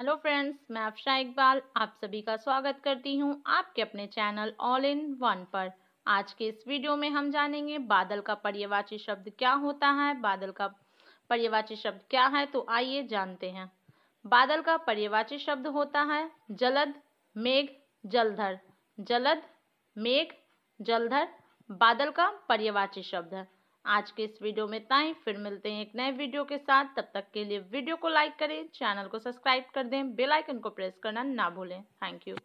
hello friends मैं अफशा इकबाल आप सभी का स्वागत करती हूं आपके अपने चैनल ऑल इन वन पर आज के इस वीडियो में हम जानेंगे बादल का पर्यवाची शब्द क्या होता है बादल का पर्यवाची शब्द क्या है तो आइए जानते हैं बादल का पर्यवाची शब्द होता है जलद मेघ जलधर जलद मेघ जलधर बादल का पर्यवाची शब्द है आज के इस वीडियो में ताएं फिर मिलते हैं एक नए वीडियो के साथ तब तक के लिए वीडियो को लाइक करें चैनल को सब्सक्राइब कर दें बेल आइकन को प्रेस करना ना भूलें थैंक यू